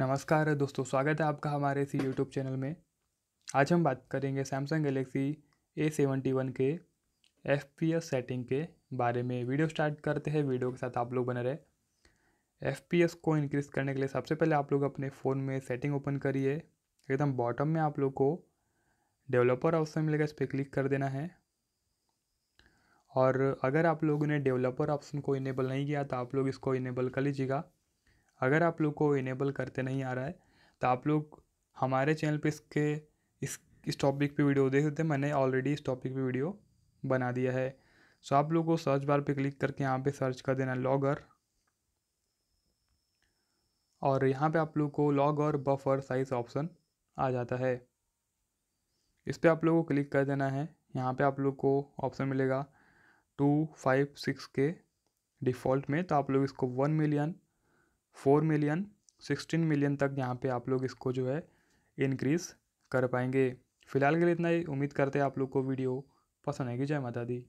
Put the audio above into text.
नमस्कार दोस्तों स्वागत है आपका हमारे इसी यूट्यूब चैनल में आज हम बात करेंगे Samsung Galaxy A seventy one के एफ पी एस सेटिंग के बारे में वीडियो स्टार्ट करते हैं वीडियो के साथ आप लोग बने रहे एफ पी एस को इनक्रीज करने के लिए सबसे पहले आप लोग अपने फ़ोन में सेटिंग ओपन करिए एकदम बॉटम में आप लोग को डेवलपर ऑप्शन मिलेगा इस पर क्लिक कर देना है और अगर आप लोगों ने डेवलपर ऑप्शन को इनेबल नहीं किया तो आप लोग इसको इनेबल कर लीजिएगा अगर आप लोग को इनेबल करते नहीं आ रहा है तो आप लोग हमारे चैनल पे इसके इस इस टॉपिक पे वीडियो देख सकते हैं मैंने ऑलरेडी इस टॉपिक पे वीडियो बना दिया है सो आप लोग को सर्च बार पे क्लिक करके यहाँ पे सर्च कर देना लॉगर और यहाँ पे आप लोग को लॉग और बफर साइज ऑप्शन आ जाता है इस पर आप लोग को क्लिक कर देना है यहाँ पे आप लोग को ऑप्शन मिलेगा टू फाइव सिक्स के डिफ़ॉल्ट में तो आप लोग इसको one million four million sixteen million तक यहाँ पे आप लोग इसको जो है इनक्रीज़ कर पाएंगे फिलहाल के लिए इतना ही उम्मीद करते हैं आप लोग को वीडियो पसंद आएगी जय माता दी